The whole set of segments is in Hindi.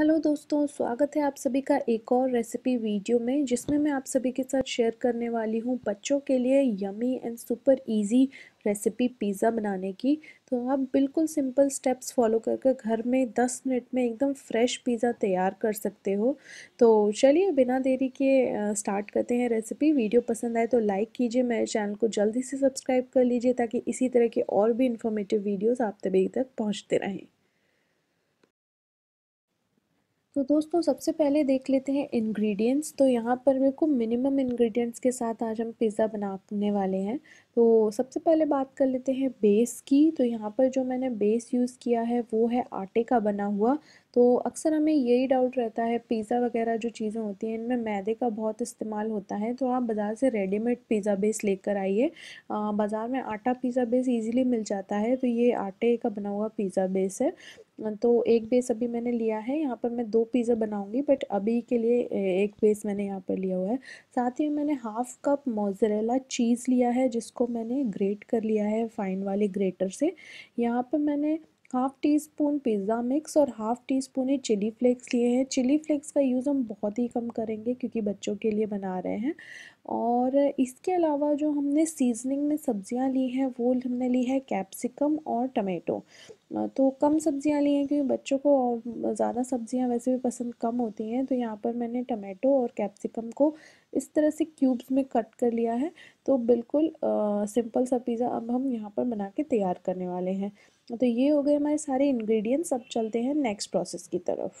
हेलो दोस्तों स्वागत है आप सभी का एक और रेसिपी वीडियो में जिसमें मैं आप सभी के साथ शेयर करने वाली हूँ बच्चों के लिए yummy and super easy recipe pizza बनाने की तो आप बिल्कुल सिंपल स्टेप्स फॉलो करके घर में 10 मिनट में एकदम फ्रेश पिज़्ज़ा तैयार कर सकते हो तो चलिए बिना देरी के स्टार्ट करते हैं रेसिपी वीडियो पसंद आए तो लाइक कीजिए मेरे चैनल को जल्दी से सब्सक्राइब कर लीजिए ताकि इसी तरह के और भी इन्फॉर्मेटिव वीडियोज़ आप तभी तक पहुँचते रहें तो दोस्तों सबसे पहले देख लेते हैं इंग्रेडिएंट्स तो यहाँ पर मेरे को मिनिमम इंग्रेडिएंट्स के साथ आज हम पिज़्ज़ा बनाने वाले हैं तो सबसे पहले बात कर लेते हैं बेस की तो यहाँ पर जो मैंने बेस यूज़ किया है वो है आटे का बना हुआ तो अक्सर हमें यही डाउट रहता है पिज़्ज़ा वगैरह जो चीज़ें होती हैं इनमें मैदे का बहुत इस्तेमाल होता है तो आप बाज़ार से रेडीमेड पिज़्ज़ा बेस लेकर आइए बाज़ार में आटा पिज़्ज़ा बेस इजीली मिल जाता है तो ये आटे का बना हुआ पिज़्ज़ा बेस है तो एक बेस अभी मैंने लिया है यहाँ पर मैं दो पिज़्ज़ा बनाऊँगी बट अभी के लिए एक बेस मैंने यहाँ पर लिया हुआ है साथ ही मैंने हाफ़ कप मोजरेला चीज़ लिया है जिसको मैंने ग्रेट कर लिया है फाइन वाले ग्रेटर से यहाँ पर मैंने half teaspoon pizza mix और हाफ टी स्पून ही चिली फ्लेक्स लिए हैं चिली फ्लेक्स का यूज़ हम बहुत ही कम करेंगे क्योंकि बच्चों के लिए बना रहे हैं और इसके अलावा जो हमने सीजनिंग में सब्जियां ली हैं वो हमने ली है कैप्सिकम और टमेटो तो कम सब्जियां ली हैं क्योंकि बच्चों को ज़्यादा सब्जियां वैसे भी पसंद कम होती हैं तो यहाँ पर मैंने टमेटो और कैप्सिकम को इस तरह से क्यूब्स में कट कर लिया है तो बिल्कुल आ, सिंपल सा पिज़्ज़ा अब हम यहाँ पर बना के तैयार करने वाले हैं तो ये हो गए हमारे सारे इंग्रेडिएंट्स अब चलते हैं नेक्स्ट प्रोसेस की तरफ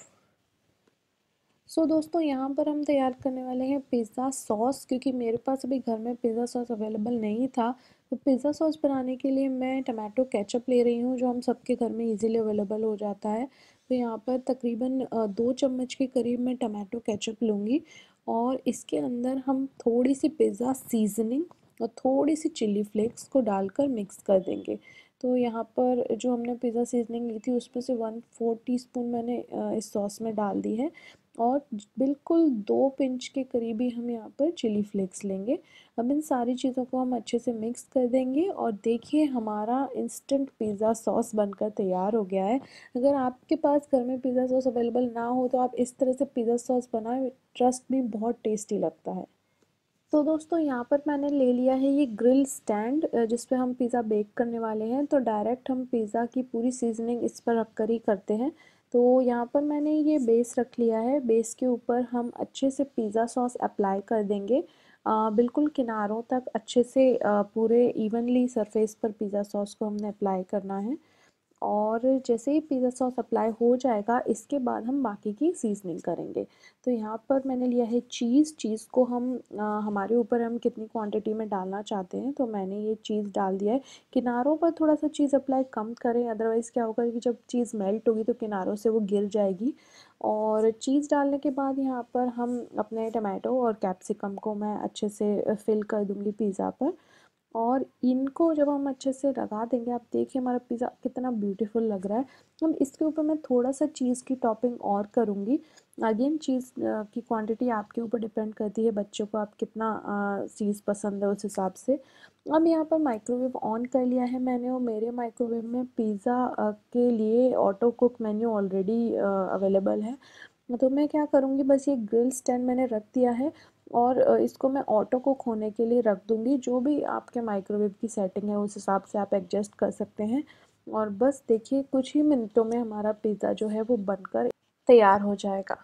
सो so, दोस्तों यहाँ पर हम तैयार करने वाले हैं पिज़्ज़ा सॉस क्योंकि मेरे पास अभी घर में पिज़्ज़ा सॉस अवेलेबल नहीं था तो पिज़्ज़ा सॉस बनाने के लिए मैं टमाटो केचप ले रही हूँ जो हम सबके घर में इजीली अवेलेबल हो जाता है तो यहाँ पर तकरीबन दो चम्मच के करीब मैं टमाटो केचप लूँगी और इसके अंदर हम थोड़ी सी पिज़्ज़ा सीजनिंग और थोड़ी सी चिली फ्लेक्स को डालकर मिक्स कर देंगे तो यहाँ पर जो हमने पिज़्ज़ा सीजनिंग ली थी उसमें से वन फोर टी स्पून मैंने इस सॉस में डाल दी है और बिल्कुल दो पिंच के करीब ही हम यहाँ पर चिली फ्लेक्स लेंगे अब इन सारी चीज़ों को हम अच्छे से मिक्स कर देंगे और देखिए हमारा इंस्टेंट पिज़्ज़ा सॉस बनकर तैयार हो गया है अगर आपके पास घर में पिज़्ज़ा सॉस अवेलेबल ना हो तो आप इस तरह से पिज़्ज़ा सॉस बनाएं ट्रस्ट भी बहुत टेस्टी लगता है तो दोस्तों यहाँ पर मैंने ले लिया है ये ग्रिल स्टैंड जिस पर हम पिज़्ज़ा बेक करने वाले हैं तो डायरेक्ट हम पिज़्ज़ा की पूरी सीजनिंग इस पर रख कर ही करते हैं तो यहाँ पर मैंने ये बेस रख लिया है बेस के ऊपर हम अच्छे से पिज़्ज़ा सॉस अप्लाई कर देंगे आ, बिल्कुल किनारों तक अच्छे से आ, पूरे इवनली सरफेस पर पिज़्ज़ा सॉस को हमने अप्लाई करना है और जैसे ही पिज़्ज़ा सॉस अप्लाई हो जाएगा इसके बाद हम बाकी की सीजनिंग करेंगे तो यहाँ पर मैंने लिया है चीज़ चीज़ को हम आ, हमारे ऊपर हम कितनी क्वांटिटी में डालना चाहते हैं तो मैंने ये चीज़ डाल दिया है किनारों पर थोड़ा सा चीज़ अप्लाई कम करें अदरवाइज़ क्या होगा कि जब चीज़ मेल्ट होगी तो किनारों से वो गिर जाएगी और चीज़ डालने के बाद यहाँ पर हम अपने टमाटो और कैप्सिकम को मैं अच्छे से फिल कर दूँगी पिज़्ज़ा पर और इनको जब हम अच्छे से लगा देंगे आप देखिए हमारा पिज़्ज़ा कितना ब्यूटीफुल लग रहा है अब इसके ऊपर मैं थोड़ा सा चीज़ की टॉपिंग और करूँगी अगेन चीज़ की क्वांटिटी आपके ऊपर डिपेंड करती है बच्चों को आप कितना चीज़ पसंद है उस हिसाब से अब यहाँ पर माइक्रोवेव ऑन कर लिया है मैंने और मेरे माइक्रोवेव में पिज़्ज़ा के लिए auto cook menu already available है हाँ, तो मैं क्या करूँगी बस ये ग्रिल स्टैंड मैंने रख दिया है और इसको मैं ऑटो को खोने के लिए रख दूँगी जो भी आपके माइक्रोवेव की सेटिंग है उस हिसाब से आप एडजस्ट कर सकते हैं और बस देखिए कुछ ही मिनटों में हमारा पिज़्ज़ा जो है वो बनकर तैयार हो जाएगा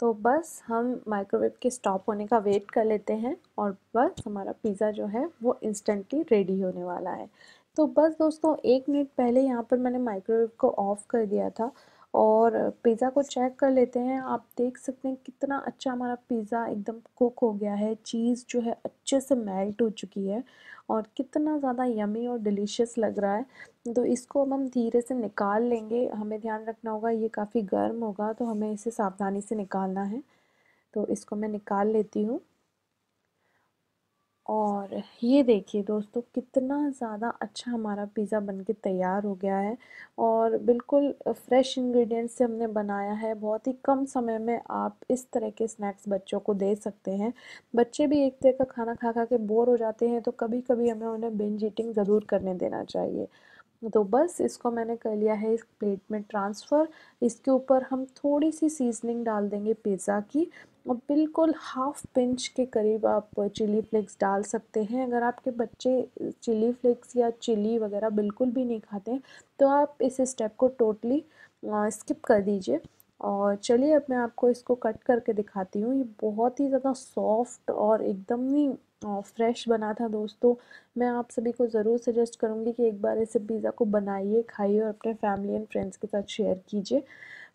तो बस हम माइक्रोवेव के स्टॉप होने का वेट कर लेते हैं और बस हमारा पिज़्ज़ा जो है वो इंस्टेंटली रेडी होने वाला है तो बस दोस्तों एक मिनट पहले यहाँ पर मैंने माइक्रोवेव को ऑफ़ कर दिया था और पिज़्ज़ा को चेक कर लेते हैं आप देख सकते हैं कितना अच्छा हमारा पिज़्ज़ा एकदम कुक हो गया है चीज़ जो है अच्छे से मेल्ट हो चुकी है और कितना ज़्यादा यमी और डिलीशियस लग रहा है तो इसको अब हम धीरे से निकाल लेंगे हमें ध्यान रखना होगा ये काफ़ी गर्म होगा तो हमें इसे सावधानी से निकालना है तो इसको मैं निकाल लेती हूँ और ये देखिए दोस्तों कितना ज़्यादा अच्छा हमारा पिज़्ज़ा बनके तैयार हो गया है और बिल्कुल फ्रेश इंग्रेडिएंट्स से हमने बनाया है बहुत ही कम समय में आप इस तरह के स्नैक्स बच्चों को दे सकते हैं बच्चे भी एक तरह का खाना खा खा के बोर हो जाते हैं तो कभी कभी हमें उन्हें बिंज ईटिंग ज़रूर करने देना चाहिए तो बस इसको मैंने कर लिया है इस प्लेट में ट्रांसफ़र इसके ऊपर हम थोड़ी सी सीजनिंग डाल देंगे पिज़्ज़ा की और बिल्कुल हाफ पिंच के करीब आप चिली फ्लेक्स डाल सकते हैं अगर आपके बच्चे चिली फ्लेक्स या चिली वगैरह बिल्कुल भी नहीं खाते तो आप इस स्टेप को टोटली स्किप कर दीजिए और चलिए अब मैं आपको इसको कट करके दिखाती हूँ ये बहुत ही ज़्यादा सॉफ्ट और एकदम ही फ्रेश बना था दोस्तों मैं आप सभी को ज़रूर सजेस्ट करूँगी कि एक बार इसे पिज़्ज़ा को बनाइए खाइए और अपने फैमिली एंड फ्रेंड्स के साथ शेयर कीजिए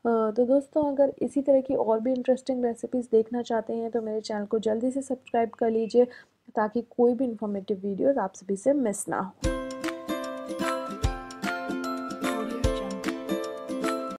तो दोस्तों अगर इसी तरह की और भी इंटरेस्टिंग रेसिपीज़ देखना चाहते हैं तो मेरे चैनल को जल्दी से सब्सक्राइब कर लीजिए ताकि कोई भी इंफॉर्मेटिव वीडियोज़ आप सभी से मिस ना हो